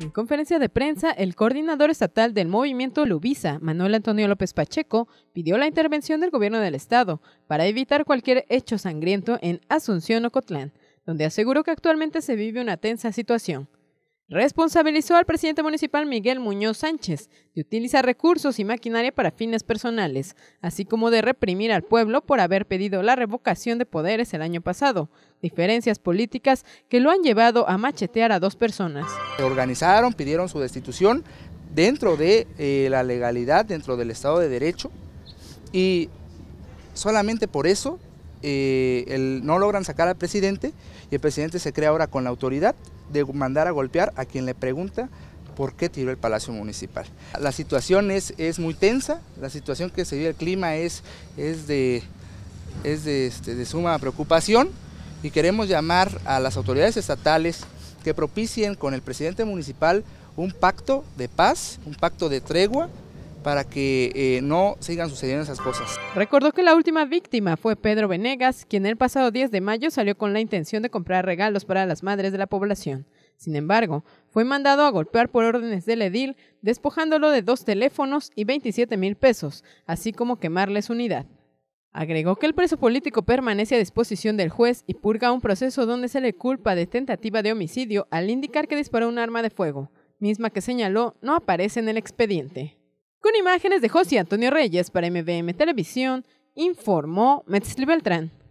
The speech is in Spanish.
En conferencia de prensa, el coordinador estatal del movimiento Lubisa, Manuel Antonio López Pacheco, pidió la intervención del gobierno del estado para evitar cualquier hecho sangriento en Asunción Ocotlán, donde aseguró que actualmente se vive una tensa situación responsabilizó al presidente municipal Miguel Muñoz Sánchez de utilizar recursos y maquinaria para fines personales, así como de reprimir al pueblo por haber pedido la revocación de poderes el año pasado, diferencias políticas que lo han llevado a machetear a dos personas. Se organizaron, pidieron su destitución dentro de eh, la legalidad, dentro del Estado de Derecho, y solamente por eso eh, el, no logran sacar al presidente y el presidente se crea ahora con la autoridad de mandar a golpear a quien le pregunta por qué tiró el Palacio Municipal. La situación es, muy tensa, la situación que se vive, el clima es, es, de, este, de suma preocupación y queremos llamar a las autoridades estatales que propicien con el presidente municipal un pacto de paz, un pacto de tregua para que eh, no sigan sucediendo esas cosas. Recordó que la última víctima fue Pedro Venegas, quien el pasado 10 de mayo salió con la intención de comprar regalos para las madres de la población. Sin embargo, fue mandado a golpear por órdenes del edil, despojándolo de dos teléfonos y 27 mil pesos, así como quemarle su unidad. Agregó que el preso político permanece a disposición del juez y purga un proceso donde se le culpa de tentativa de homicidio al indicar que disparó un arma de fuego, misma que señaló no aparece en el expediente. Con imágenes de José Antonio Reyes para MVM Televisión, informó Metzli Beltrán.